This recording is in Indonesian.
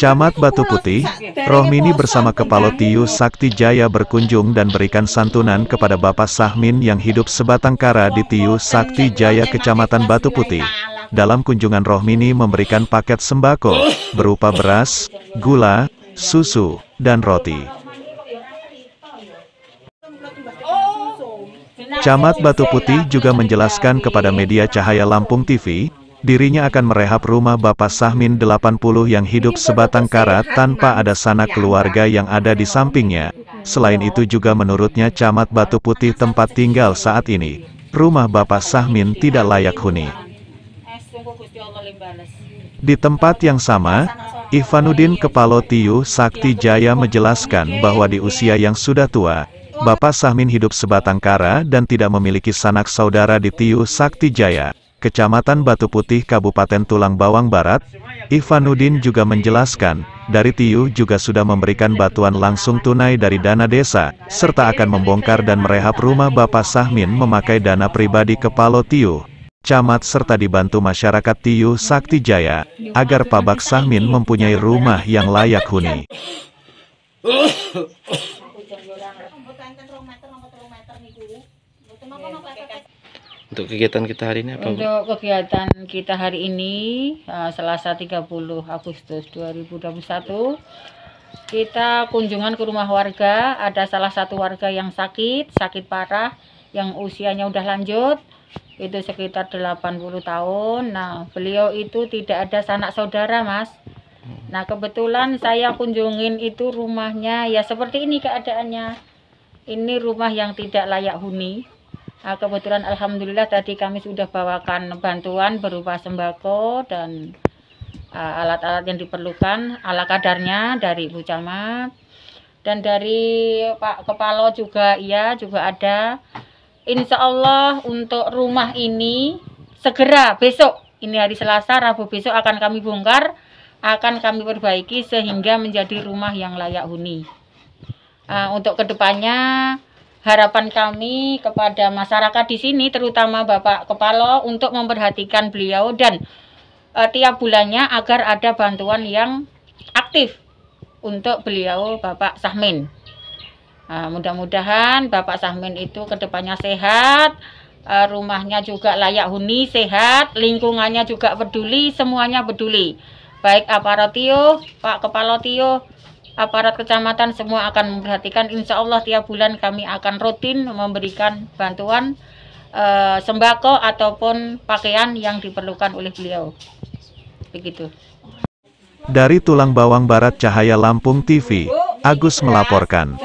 Camat Batu Putih, Rohmini bersama Kepala Tiu Sakti Jaya berkunjung dan berikan santunan kepada Bapak Sahmin yang hidup sebatang kara di Tiu Sakti Jaya Kecamatan Batu Putih. Dalam kunjungan Rohmini memberikan paket sembako, berupa beras, gula, susu, dan roti. Camat Batu Putih juga menjelaskan kepada media Cahaya Lampung TV, dirinya akan merehab rumah Bapak Sahmin 80 yang hidup sebatang kara tanpa ada sanak iya, keluarga yang ada di sampingnya. Selain itu juga menurutnya camat Batu Putih tempat tinggal saat ini, rumah Bapak Sahmin tidak layak huni. Di tempat yang sama, Ivanuddin Tiu Sakti Jaya menjelaskan bahwa di usia yang sudah tua, Bapak Sahmin hidup sebatang kara dan tidak memiliki sanak saudara di Tiu Sakti Jaya. Kecamatan Batu Putih Kabupaten Tulang Bawang Barat, Ivanuddin juga menjelaskan, dari TIU juga sudah memberikan batuan langsung tunai dari dana desa, serta akan membongkar dan merehab rumah Bapak Sahmin memakai dana pribadi Kepalo TIU, Camat serta dibantu masyarakat TIU Sakti Jaya, agar Pabak Sahmin mempunyai rumah yang layak huni. Untuk kegiatan kita hari ini apa? Untuk kegiatan kita hari ini eh, Selasa 30 Agustus 2021 kita kunjungan ke rumah warga, ada salah satu warga yang sakit, sakit parah, yang usianya udah lanjut, itu sekitar 80 tahun. Nah, beliau itu tidak ada sanak saudara, Mas. Nah, kebetulan saya kunjungin itu rumahnya ya seperti ini keadaannya. Ini rumah yang tidak layak huni. Nah, kebetulan alhamdulillah tadi kami sudah bawakan bantuan berupa sembako dan ah, alat-alat uh, yang diperlukan ala kadarnya dari Bu Camat dan dari Pak Kepala juga iya juga ada. Insya Allah untuk rumah ini segera besok ini hari Selasa Rabu besok akan kami bongkar akan kami perbaiki sehingga menjadi rumah yang layak huni. Uh, untuk kedepannya harapan kami kepada masyarakat di sini terutama Bapak Kepala untuk memperhatikan beliau dan uh, tiap bulannya agar ada bantuan yang aktif untuk beliau Bapak Sahmin. Uh, mudah-mudahan Bapak Sahmin itu kedepannya sehat, uh, rumahnya juga layak huni, sehat, lingkungannya juga peduli, semuanya peduli. Baik aparatio, Pak Kepala Tio, aparat kecamatan semua akan memperhatikan. Insya Allah tiap bulan kami akan rutin memberikan bantuan e, sembako ataupun pakaian yang diperlukan oleh beliau. Begitu. Dari Tulang Bawang Barat Cahaya Lampung TV, Agus melaporkan.